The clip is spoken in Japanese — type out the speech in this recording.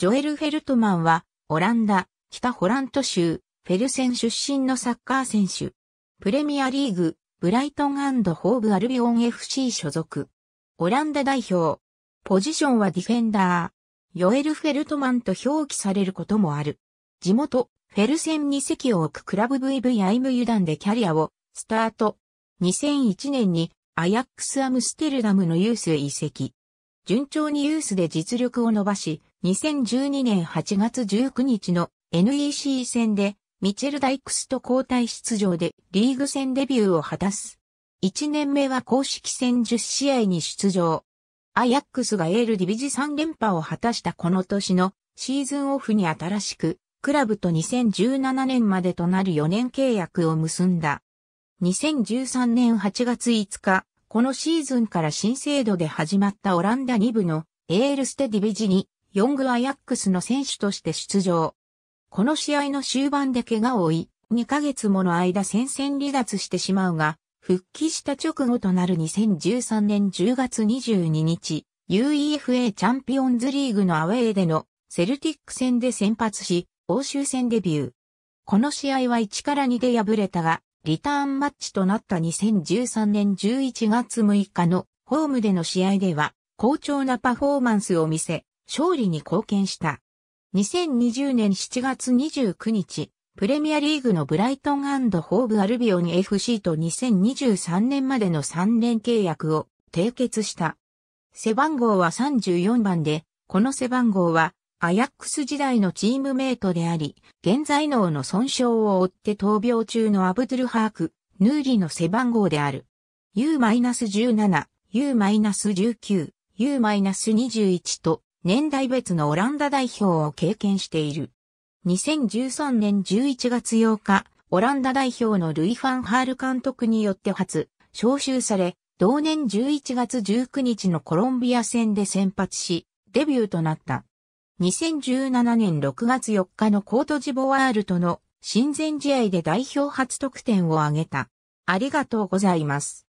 ジョエル・フェルトマンは、オランダ、北ホラント州、フェルセン出身のサッカー選手。プレミアリーグ、ブライトンホーブ・アルビオン FC 所属。オランダ代表。ポジションはディフェンダー。ヨエル・フェルトマンと表記されることもある。地元、フェルセンに席を置くクラブ VV アイム油断でキャリアを、スタート。2001年に、アヤックス・アムステルダムのユースへ移籍。順調にユースで実力を伸ばし、2012年8月19日の NEC 戦でミチェル・ダイクスと交代出場でリーグ戦デビューを果たす。1年目は公式戦10試合に出場。アヤックスがエールディビジ3連覇を果たしたこの年のシーズンオフに新しく、クラブと2017年までとなる4年契約を結んだ。2013年8月5日、このシーズンから新制度で始まったオランダ2部のエールステディビジにヨングアヤックスの選手として出場。この試合の終盤で怪我を負い、2ヶ月もの間戦線離脱してしまうが、復帰した直後となる2013年10月22日、UEFA チャンピオンズリーグのアウェーでのセルティック戦で先発し、欧州戦デビュー。この試合は1から2で敗れたが、リターンマッチとなった2013年11月6日のホームでの試合では、好調なパフォーマンスを見せ、勝利に貢献した。2020年7月29日、プレミアリーグのブライトンホーブアルビオに FC と2023年までの3年契約を締結した。背番号は34番で、この背番号はアヤックス時代のチームメイトであり、現在脳の損傷を負って闘病中のアブドゥルハーク、ヌーリの背番号である。U-17、U-19、U-21 と年代別のオランダ代表を経験している。2013年11月8日、オランダ代表のルイ・ファンハール監督によって初、招集され、同年11月19日のコロンビア戦で先発し、デビューとなった。2017年6月4日のコートジボワールとの親善試合で代表初得点を挙げた。ありがとうございます。